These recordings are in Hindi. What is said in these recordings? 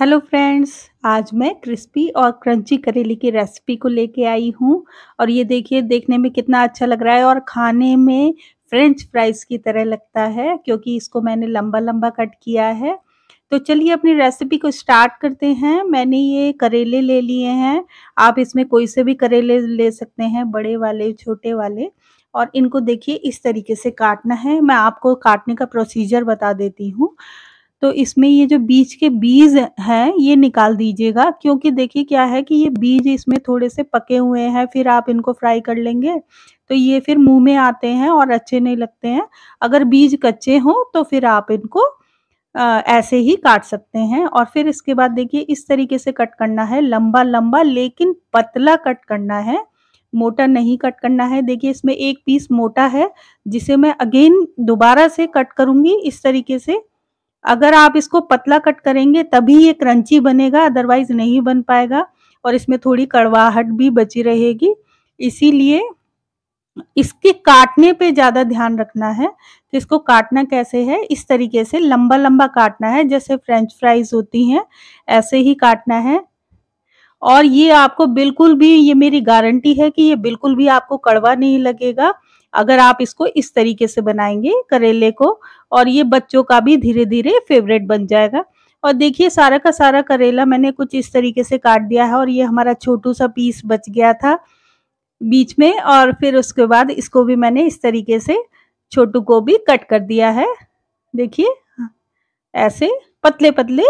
हेलो फ्रेंड्स आज मैं क्रिस्पी और क्रंची करेली की रेसिपी को लेके आई हूँ और ये देखिए देखने में कितना अच्छा लग रहा है और खाने में फ्रेंच फ्राइज की तरह लगता है क्योंकि इसको मैंने लंबा लंबा कट किया है तो चलिए अपनी रेसिपी को स्टार्ट करते हैं मैंने ये करेले ले लिए हैं आप इसमें कोई से भी करेले ले सकते हैं बड़े वाले छोटे वाले और इनको देखिए इस तरीके से काटना है मैं आपको काटने का प्रोसीजर बता देती हूँ तो इसमें ये जो बीज के बीज हैं ये निकाल दीजिएगा क्योंकि देखिए क्या है कि ये बीज इसमें थोड़े से पके हुए हैं फिर आप इनको फ्राई कर लेंगे तो ये फिर मुंह में आते हैं और अच्छे नहीं लगते हैं अगर बीज कच्चे हों तो फिर आप इनको ऐसे ही काट सकते हैं और फिर इसके बाद देखिए इस तरीके से कट करना है लंबा लंबा लेकिन पतला कट करना है मोटा नहीं कट करना है देखिए इसमें एक पीस मोटा है जिसे मैं अगेन दोबारा से कट करूंगी इस तरीके से अगर आप इसको पतला कट करेंगे तभी ये क्रंची बनेगा अदरवाइज नहीं बन पाएगा और इसमें थोड़ी कड़वाहट भी बची रहेगी इसीलिए इसके काटने पे ज़्यादा ध्यान रखना है कि इसको काटना कैसे है इस तरीके से लंबा लंबा काटना है जैसे फ्रेंच फ्राइज होती हैं ऐसे ही काटना है और ये आपको बिल्कुल भी ये मेरी गारंटी है कि ये बिल्कुल भी आपको कड़वा नहीं लगेगा अगर आप इसको इस तरीके से बनाएंगे करेले को और ये बच्चों का भी धीरे धीरे फेवरेट बन जाएगा और देखिए सारा का सारा करेला मैंने कुछ इस तरीके से काट दिया है और ये हमारा छोटू सा पीस बच गया था बीच में और फिर उसके बाद इसको भी मैंने इस तरीके से छोटू को भी कट कर दिया है देखिए ऐसे पतले पतले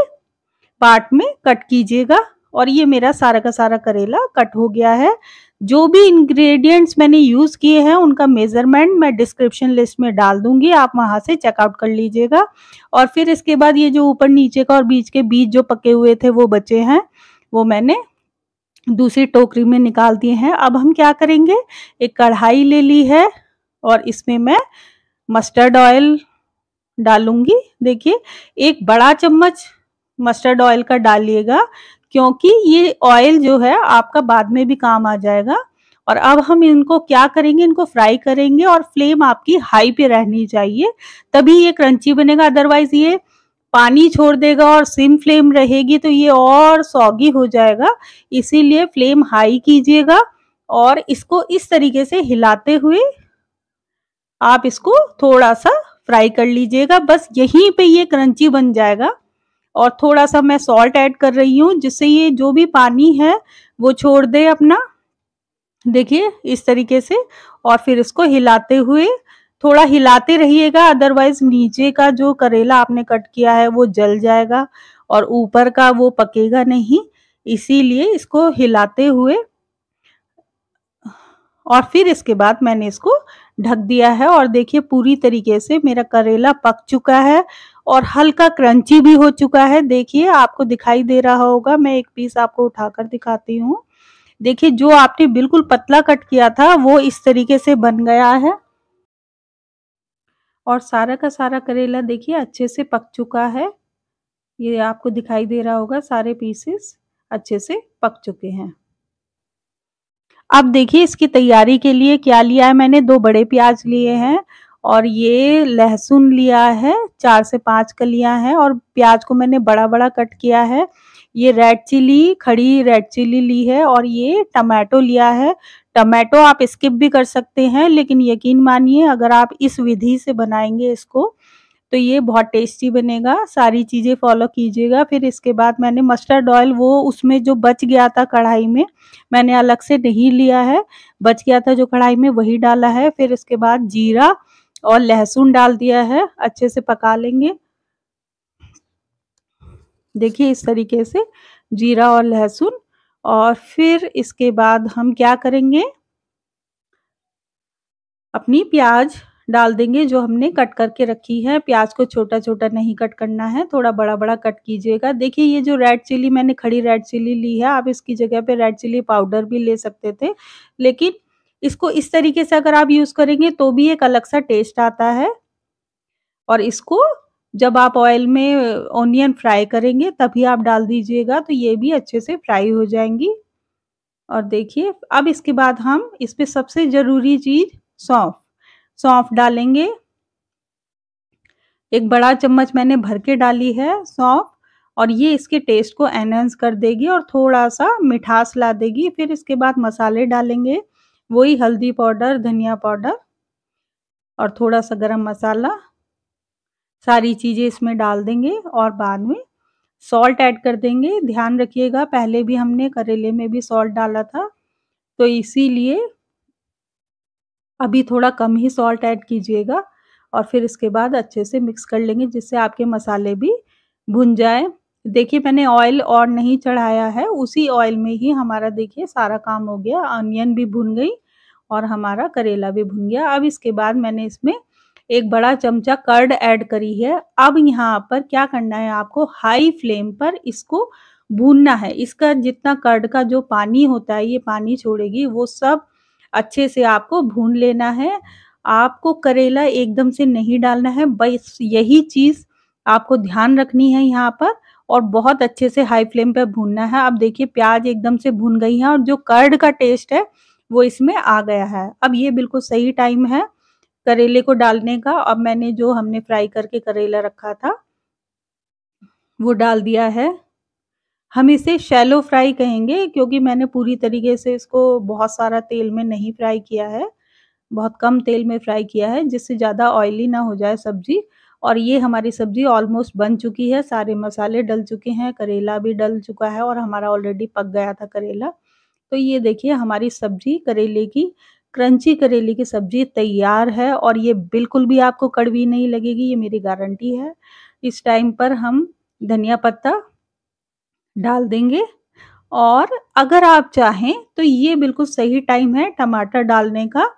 पार्ट में कट कीजिएगा और ये मेरा सारा का सारा करेला कट हो गया है जो भी इंग्रेडिएंट्स मैंने यूज़ किए हैं उनका मेज़रमेंट मैं डिस्क्रिप्शन लिस्ट में डाल दूंगी आप वहां से चेकआउट कर लीजिएगा और फिर इसके बाद ये जो ऊपर नीचे का और बीच के बीज जो पके हुए थे वो बचे हैं वो मैंने दूसरी टोकरी में निकाल दिए हैं अब हम क्या करेंगे एक कढ़ाई ले ली है और इसमें मैं मस्टर्ड ऑयल डालूंगी देखिए एक बड़ा चम्मच मस्टर्ड ऑयल का डालिएगा क्योंकि ये ऑयल जो है आपका बाद में भी काम आ जाएगा और अब हम इनको क्या करेंगे इनको फ्राई करेंगे और फ्लेम आपकी हाई पे रहनी चाहिए तभी ये क्रंची बनेगा अदरवाइज ये पानी छोड़ देगा और सिम फ्लेम रहेगी तो ये और सौगी हो जाएगा इसीलिए फ्लेम हाई कीजिएगा और इसको इस तरीके से हिलाते हुए आप इसको थोड़ा सा फ्राई कर लीजिएगा बस यहीं पे ये क्रंची बन जाएगा और थोड़ा सा मैं सॉल्ट ऐड कर रही हूँ जिससे ये जो भी पानी है वो छोड़ दे अपना देखिए इस तरीके से और फिर इसको हिलाते हुए थोड़ा हिलाते रहिएगा अदरवाइज नीचे का जो करेला आपने कट किया है वो जल जाएगा और ऊपर का वो पकेगा नहीं इसीलिए इसको हिलाते हुए और फिर इसके बाद मैंने इसको ढक दिया है और देखिए पूरी तरीके से मेरा करेला पक चुका है और हल्का क्रंची भी हो चुका है देखिए आपको दिखाई दे रहा होगा मैं एक पीस आपको उठाकर दिखाती हूँ देखिए जो आपने बिल्कुल पतला कट किया था वो इस तरीके से बन गया है और सारा का सारा करेला देखिए अच्छे से पक चुका है ये आपको दिखाई दे रहा होगा सारे पीसेस अच्छे से पक चुके हैं अब देखिए इसकी तैयारी के लिए क्या लिया है मैंने दो बड़े प्याज लिए हैं और ये लहसुन लिया है चार से पाँच का लिया है और प्याज को मैंने बड़ा बड़ा कट किया है ये रेड चिली खड़ी रेड चिली ली है और ये टमाटो लिया है टमाटो आप स्किप भी कर सकते हैं लेकिन यकीन मानिए अगर आप इस विधि से बनाएंगे इसको तो ये बहुत टेस्टी बनेगा सारी चीज़ें फॉलो कीजिएगा फिर इसके बाद मैंने मस्टर्ड ऑयल वो उसमें जो बच गया था कढ़ाई में मैंने अलग से नहीं लिया है बच गया था जो कढ़ाई में वही डाला है फिर इसके बाद जीरा और लहसुन डाल दिया है अच्छे से पका लेंगे देखिए इस तरीके से जीरा और लहसुन और फिर इसके बाद हम क्या करेंगे अपनी प्याज डाल देंगे जो हमने कट करके रखी है प्याज को छोटा छोटा नहीं कट करना है थोड़ा बड़ा बड़ा कट कीजिएगा देखिए ये जो रेड चिली मैंने खड़ी रेड चिली ली है आप इसकी जगह पे रेड चिली पाउडर भी ले सकते थे लेकिन इसको इस तरीके से अगर आप यूज़ करेंगे तो भी एक अलग सा टेस्ट आता है और इसको जब आप ऑयल में ऑनियन फ्राई करेंगे तभी आप डाल दीजिएगा तो ये भी अच्छे से फ्राई हो जाएंगी और देखिए अब इसके बाद हम इस पर सबसे ज़रूरी चीज़ सौंफ सौंफ डालेंगे एक बड़ा चम्मच मैंने भर के डाली है सौंफ और ये इसके टेस्ट को एनहेंस कर देगी और थोड़ा सा मिठास ला देगी फिर इसके बाद मसाले डालेंगे वही हल्दी पाउडर धनिया पाउडर और थोड़ा सा गरम मसाला सारी चीज़ें इसमें डाल देंगे और बाद में सॉल्ट ऐड कर देंगे ध्यान रखिएगा पहले भी हमने करेले में भी सॉल्ट डाला था तो इसीलिए अभी थोड़ा कम ही सॉल्ट ऐड कीजिएगा और फिर इसके बाद अच्छे से मिक्स कर लेंगे जिससे आपके मसाले भी भुन जाए देखिए मैंने ऑयल और नहीं चढ़ाया है उसी ऑयल में ही हमारा देखिए सारा काम हो गया ऑनियन भी भुन गई और हमारा करेला भी भुन गया अब इसके बाद मैंने इसमें एक बड़ा चमचा कर्ड ऐड करी है अब यहाँ पर क्या करना है आपको हाई फ्लेम पर इसको भूनना है इसका जितना कर्ड का जो पानी होता है ये पानी छोड़ेगी वो सब अच्छे से आपको भून लेना है आपको करेला एकदम से नहीं डालना है बस यही चीज़ आपको ध्यान रखनी है यहाँ पर और बहुत अच्छे से हाई फ्लेम पर भूनना है अब देखिए प्याज एकदम से भून गई है और जो कर्ड का टेस्ट है वो इसमें आ गया है अब ये बिल्कुल सही टाइम है करेले को डालने का अब मैंने जो हमने फ्राई करके करेला रखा था वो डाल दिया है हम इसे शैलो फ्राई कहेंगे क्योंकि मैंने पूरी तरीके से इसको बहुत सारा तेल में नहीं फ्राई किया है बहुत कम तेल में फ्राई किया है जिससे ज़्यादा ऑयली ना हो जाए सब्ज़ी और ये हमारी सब्ज़ी ऑलमोस्ट बन चुकी है सारे मसाले डल चुके हैं करेला भी डल चुका है और हमारा ऑलरेडी पक गया था करेला तो ये देखिए हमारी सब्ज़ी करेले की क्रंची करेले की सब्ज़ी तैयार है और ये बिल्कुल भी आपको कड़वी नहीं लगेगी ये मेरी गारंटी है इस टाइम पर हम धनिया पत्ता डाल देंगे और अगर आप चाहें तो ये बिल्कुल सही टाइम है टमाटर डालने का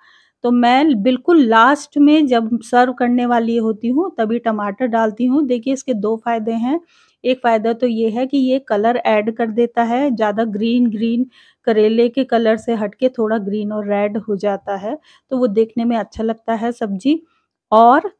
तो मैं बिल्कुल लास्ट में जब सर्व करने वाली होती हूँ तभी टमाटर डालती हूँ देखिए इसके दो फायदे हैं एक फ़ायदा तो ये है कि ये कलर ऐड कर देता है ज़्यादा ग्रीन ग्रीन करेले के कलर से हटके थोड़ा ग्रीन और रेड हो जाता है तो वो देखने में अच्छा लगता है सब्जी और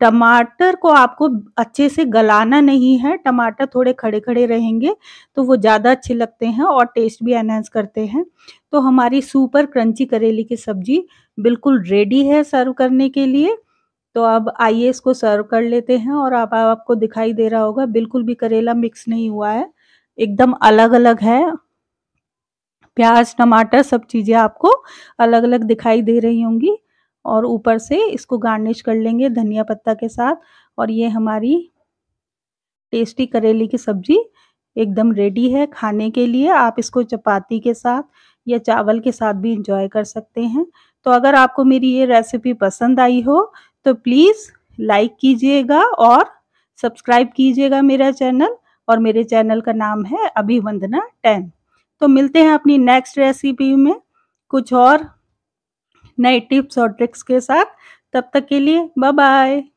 टमाटर को आपको अच्छे से गलाना नहीं है टमाटर थोड़े खड़े खड़े रहेंगे तो वो ज़्यादा अच्छे लगते हैं और टेस्ट भी एनहेंस करते हैं तो हमारी सुपर क्रंची करेली की सब्जी बिल्कुल रेडी है सर्व करने के लिए तो अब आइए इसको सर्व कर लेते हैं और अब आप आपको दिखाई दे रहा होगा बिल्कुल भी करेला मिक्स नहीं हुआ है एकदम अलग अलग है प्याज टमाटर सब चीज़ें आपको अलग अलग दिखाई दे रही होंगी और ऊपर से इसको गार्निश कर लेंगे धनिया पत्ता के साथ और ये हमारी टेस्टी करेली की सब्ज़ी एकदम रेडी है खाने के लिए आप इसको चपाती के साथ या चावल के साथ भी इंजॉय कर सकते हैं तो अगर आपको मेरी ये रेसिपी पसंद आई हो तो प्लीज़ लाइक कीजिएगा और सब्सक्राइब कीजिएगा मेरा चैनल और मेरे चैनल का नाम है अभिवंदना टेन तो मिलते हैं अपनी नेक्स्ट रेसिपी में कुछ और नए टिप्स और ट्रिक्स के साथ तब तक के लिए बाय बाय